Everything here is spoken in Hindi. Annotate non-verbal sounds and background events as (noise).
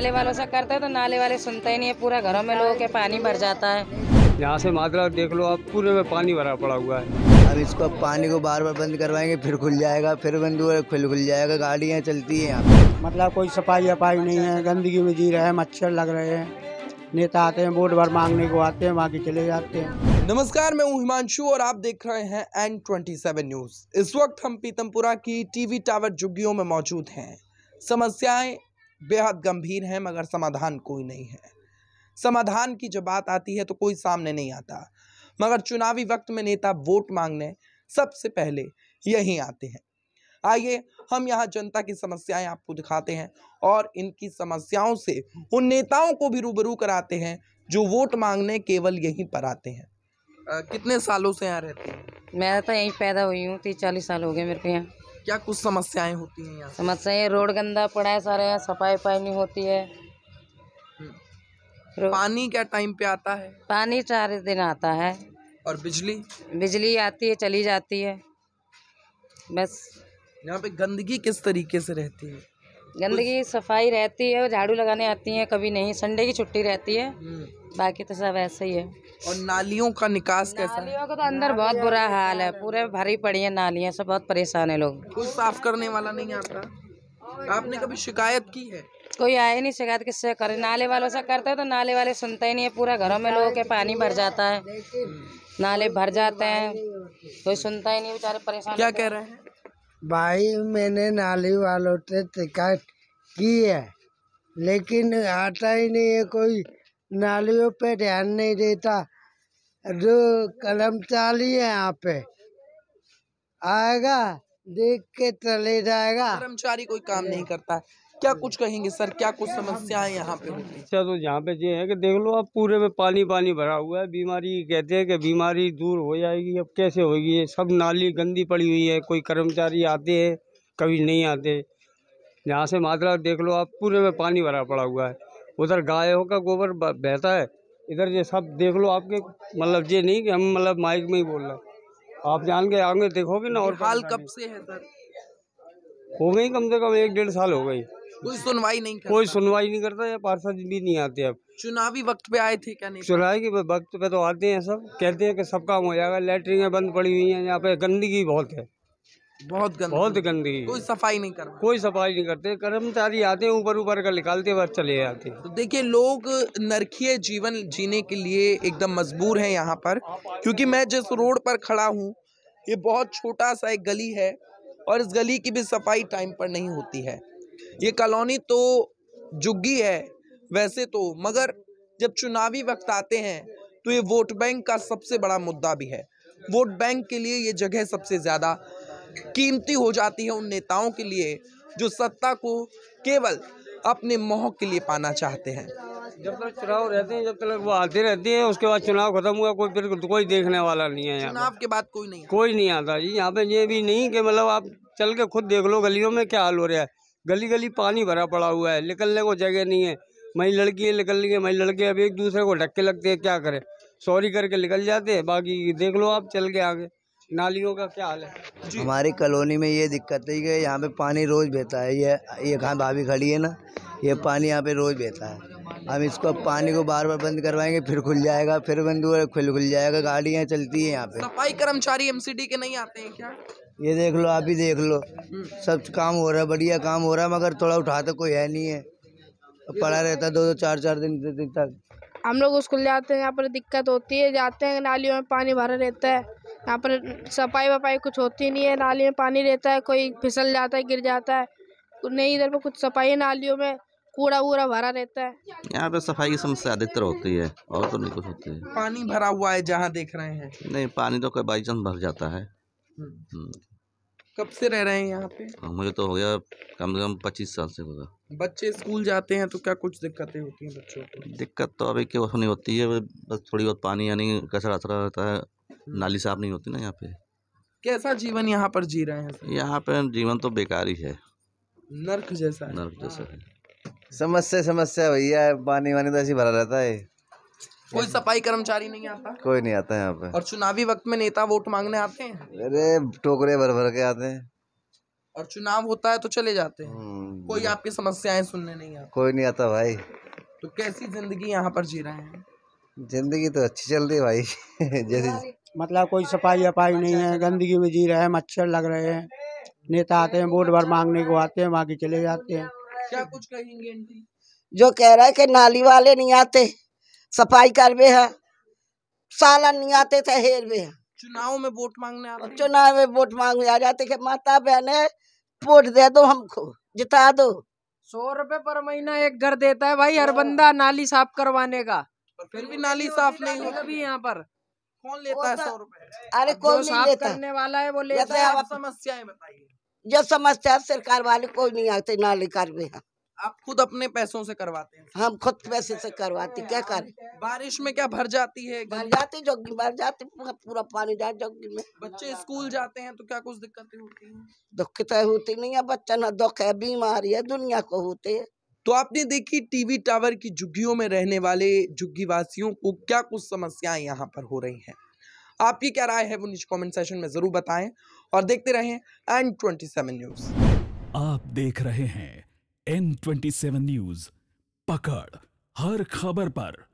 नाले वालों से करते हैं तो नाले वाले सुनते ही नहीं है पूरा घरों में लोगों के पानी भर जाता है यहाँ से मात्रा देख लो आप पूरे में पानी भरा पड़ा हुआ है अब इसको पानी को बार बार बंद करवाएंगे फिर खुल जाएगा फिर बंद हुआ खुल खुल जाएगा गाड़ियाँ चलती हैं यहाँ मतलब कोई सफाई वफाई नहीं है गंदगी में जी रहे हैं मच्छर लग रहे हैं नेता आते हैं वोट भर मांगने को आते हैं वहाँ के चले जाते हैं नमस्कार मैं हूँ हिमांशु और आप देख रहे हैं एन ट्वेंटी सेवन न्यूज इस वक्त हम पीतमपुरा की टीवी टावर झुग्गियों में मौजूद हैं समस्याएं बेहद गंभीर हैं मगर समाधान कोई नहीं है समाधान की जब बात आती है तो कोई सामने नहीं आता मगर चुनावी वक्त में नेता वोट मांगने सबसे पहले यही आते हैं आइए हम यहाँ जनता की समस्याएं आपको दिखाते हैं और इनकी समस्याओं से उन नेताओं को भी रूबरू कराते हैं जो वोट मांगने केवल यहीं पर आते हैं आ, कितने सालों से यहाँ रहते हैं मैं तो यहीं पैदा हुई हूँ तीस चालीस साल हो गए मेरे को यहाँ क्या कुछ समस्याएं होती हैं यहाँ समस्याएं रोड गंदा पड़ा है सारे यहाँ सफाई पाई नहीं होती है हम्म। पानी क्या टाइम पे आता है पानी चार दिन आता है और बिजली बिजली आती है चली जाती है बस यहाँ पे गंदगी किस तरीके से रहती है गंदगी सफाई रहती है झाड़ू लगाने आती है कभी नहीं संडे की छुट्टी रहती है हम्म। बाकी तो सब ऐसा ही है और नालियों का निकास कैसा नालियों का तो अंदर बहुत बुरा हाल है पूरे भरी पड़ी है नालियाँ सब बहुत परेशान है लोग कुछ साफ करने वाला नहीं आता आपने कभी शिकायत की है कोई आए नहीं शिकायत किससे करे नाले वालों से करते तो नाले वाले सुनते ही नहीं है पूरा घरों में लोगों के पानी भर जाता है नाले भर जाते हैं कोई सुनता ही नहीं बेचारे परेशान क्या कह रहे हैं भाई मैंने नाली वालों से शिकायत की है लेकिन आता ही नहीं है कोई नालियों पे ध्यान नहीं देता जो कर्मचारी है यहाँ पे आएगा देख के चले जाएगा कर्मचारी कोई काम नहीं करता क्या कुछ कहेंगे सर क्या कुछ समस्याएं यहाँ पे अच्छा तो यहाँ पे ये है कि देख लो अब पूरे में पानी पानी भरा हुआ है बीमारी कहते हैं कि बीमारी दूर हो जाएगी अब कैसे होगी ये सब नाली गंदी पड़ी हुई है कोई कर्मचारी आते हैं कभी नहीं आते यहाँ से मात्रा देख लो आप पूरे में पानी भरा पड़ा हुआ है उधर गायों का गोबर बहता है इधर ये सब देख लो आपके मतलब ये नहीं कि हम मतलब माइक में ही बोल रहे आप जान के आगे देखोगे ना और हाल कब से है सर हो गई कम से कम एक डेढ़ साल हो गई कोई सुनवाई नहीं करता कोई सुनवाई नहीं करता या पार्षद भी नहीं आते अब चुनावी वक्त पे आए थे क्या नहीं चुनावी के वक्त पे तो आते हैं सब कहते हैं कि सब काम हो जाएगा लेटरिंग बंद पड़ी हुई है यहाँ पे गंदगी बहुत है बहुत गंदी बहुत गंदगी कोई सफाई नहीं करते कोई सफाई नहीं करते कर्मचारी आते हैं ऊपर ऊपर का निकालते बस चले जाते हैं तो देखिए लोग नरकीय जीवन जीने के लिए एकदम मजबूर हैं यहाँ पर क्योंकि मैं जिस रोड पर खड़ा हूँ ये बहुत छोटा सा एक गली है और इस गली की भी सफाई टाइम पर नहीं होती है ये कॉलोनी तो जुग्गी है वैसे तो मगर जब चुनावी वक्त आते हैं तो ये वोट बैंक का सबसे बड़ा मुद्दा भी है वोट बैंक के लिए ये जगह सबसे ज़्यादा कीमती हो जाती है उन नेताओं के लिए जो सत्ता को केवल अपने मोह के लिए पाना चाहते हैं जब तक चुनाव रहते हैं जब तक वो आते रहते हैं उसके बाद चुनाव खत्म हुआ कोई फिर कोई देखने वाला नहीं है यहाँ चुनाव के बाद कोई नहीं कोई नहीं आता जी यहाँ पे ये भी नहीं कि मतलब आप चल के खुद देख लो गलियों में क्या हाल हो रहा है गली गली पानी भरा पड़ा हुआ है निकलने को जगह नहीं है वहीं लड़की निकल रही है वहीं लड़के अब एक दूसरे को ढक्के लगते हैं क्या करें सॉरी करके निकल जाते हैं बाकी देख लो आप चल के आगे नालियों का क्या हाल है हमारी कॉलोनी में ये दिक्कत है कि यहाँ पे पानी रोज़ बहता है ये ये कहाँ भाभी खड़ी है ना ये पानी यहाँ पे रोज़ बहता है हम इसको पानी को बार बार बंद करवाएंगे फिर खुल जाएगा फिर बंद हुआ फिर खुल जाएगा गाड़ियाँ चलती है यहाँ पे सफाई कर्मचारी एमसीडी के नहीं आते हैं क्या ये देख लो आप ही देख लो हम्म। सब काम हो रहा है बढ़िया काम हो रहा है मगर थोड़ा उठाता तो कोई है नहीं है पड़ा रहता है दो दो चार चार दिन दिन तक हम लोग स्कूल जाते हैं यहाँ पर दिक्कत होती है जाते हैं नालियों में पानी भरा रहता है यहाँ पर सफाई वफाई कुछ होती नहीं है नाली में पानी रहता है कोई फिसल जाता है गिर जाता है नहीं इधर पर कुछ सफाई है नालियों में कूड़ा वूड़ा भरा रहता है यहाँ पे सफाई की समस्या अधिकतर होती है और तो नहीं कुछ होती है पानी भरा हुआ है जहाँ देख रहे हैं नहीं पानी तो कोई बाई चांस भर जाता है हम्म। हम्म। कब से रह रहे हैं यहाँ पे हाँ, मुझे तो हो गया कम से कम पच्चीस साल से होगा बच्चे स्कूल जाते हैं तो क्या कुछ दिक्कतें होती हैं बच्चों को दिक्कत तो अभी क्यों नहीं होती है बस थोड़ी बहुत पानी यानी कचरा अचरा रहता है हम्म। नाली साफ नहीं होती ना यहाँ पे कैसा जीवन यहाँ पर जी रहे हैं यहाँ पे जीवन तो बेकार ही है नर्क जैसा नर्क जैसा है हाँ। समस्या समस्या भैया पानी वानी तो ऐसे भरा रहता है कोई सफाई कर्मचारी नहीं आता कोई नहीं आता यहाँ पे और चुनावी वक्त में नेता वोट मांगने आते हैं अरे टोकरे भर भर के आते हैं और चुनाव होता है तो चले जाते हैं हम्म, कोई आपकी समस्याएं सुनने नहीं आता कोई नहीं आता भाई तो कैसी जिंदगी यहाँ पर जी रहे हैं जिंदगी तो अच्छी चल रही है भाई (laughs) जैसे मतलब कोई सफाई वफाई नहीं है गंदगी में जी रहे हैं मच्छर लग रहे हैं नेता आते हैं वोट भर मांगने को आते हैं बाकी चले जाते हैं क्या कुछ कहेंगे आंटी जो कह रहा है कि नाली वाले नहीं आते सफाई कर करवे है सालन नहीं आते थे तो हेरवे है चुनाव में वोट मांगने रहे चुनाव में वोट मांगने आ जाते कि माता बहने वोट दे दो हमको जिता दो सौ रुपए पर महीना एक घर देता है भाई हर बंदा नाली साफ करवाने का फिर भी नाली साफ नहीं होगा भी यहाँ पर कौन लेता है सौ रुपए अरे कौन साफ करने वाला है वो लेता है समस्या बताइए जो समझते हैं सरकार वाले कोई नहीं आते नाले करवे हम आप खुद अपने पैसों से करवाते हैं हम खुद पैसे से करवाते क्या कर बारिश में क्या भर जाती है भर जाती जोगी भर जाती पूरा पानी जाए जोगी में बच्चे स्कूल जाते हैं तो क्या कुछ दिक्कतें होती हैं दिक्कतें तो होती नहीं है बच्चा ना दुख है बीमारी है दुनिया को होते है तो आपने देखी टीवी टावर की झुग्गियों में रहने वाले झुग्गी वासियों को क्या कुछ समस्याएं यहाँ पर हो रही हैं आपकी क्या राय है वो नीचे कमेंट सेशन में ज़रूर बताएं और देखते रहें एन ट्वेंटी सेवन न्यूज़ आप देख रहे हैं एन ट्वेंटी सेवन न्यूज़ पकड़ हर खबर पर